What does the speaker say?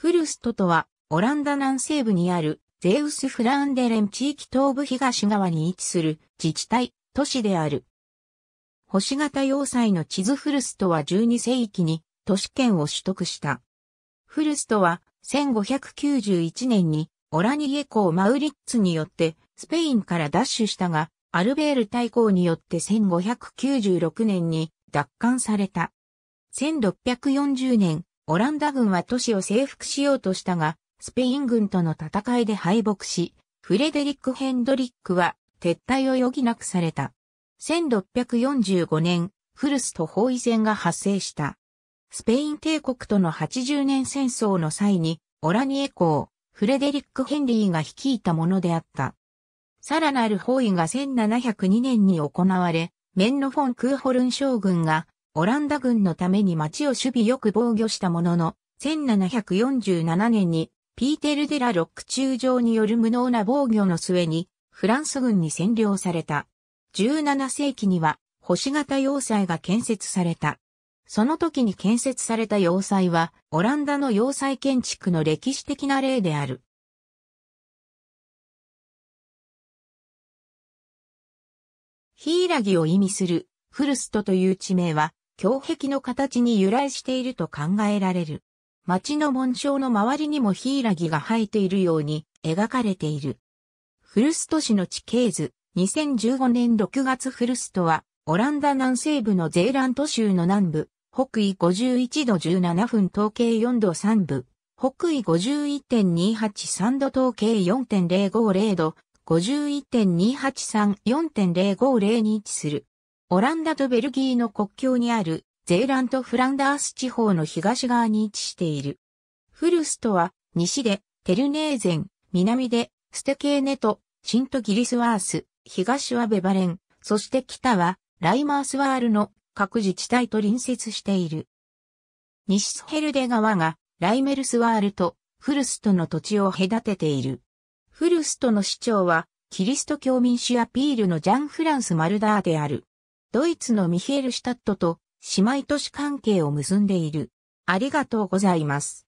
フルストとは、オランダ南西部にある、ゼウス・フランデレン地域東部東側に位置する自治体、都市である。星型要塞の地図フルストは12世紀に都市圏を取得した。フルストは1591年にオラニエ公マウリッツによってスペインから奪取したが、アルベール大公によって1596年に奪還された。1640年、オランダ軍は都市を征服しようとしたが、スペイン軍との戦いで敗北し、フレデリック・ヘンドリックは撤退を余儀なくされた。1645年、フルスと包囲戦が発生した。スペイン帝国との80年戦争の際に、オラニエ公、フレデリック・ヘンリーが率いたものであった。さらなる包囲が1702年に行われ、メンノフォン・クーホルン将軍がオランダ軍のために町を守備よく防御したものの、1747年にピーテル・デラ・ロック中将による無能な防御の末にフランス軍に占領された。17世紀には星型要塞が建設された。その時に建設された要塞はオランダの要塞建築の歴史的な例である。ヒイラギを意味するフルストという地名は胸壁の形に由来していると考えられる。町の紋章の周りにもヒラギが生えているように描かれている。古都市の地形図、2015年6月古里は、オランダ南西部のゼーラント州の南部、北緯51度17分統計4度3部、北緯51.283度統計4.050度、51.283、4.050に位置するオランダとベルギーの国境にあるゼーラント・フランダース地方の東側に位置している。フルストは西でテルネーゼン、南でステケーネとシント・ギリスワース、東はベバレン、そして北はライマースワールの各自治体と隣接している。西スヘルデ川がライメルスワールとフルストの土地を隔てている。フルストの市長はキリスト教民主アピールのジャン・フランス・マルダーである。ドイツのミヒエルシュタットと姉妹都市関係を結んでいる。ありがとうございます。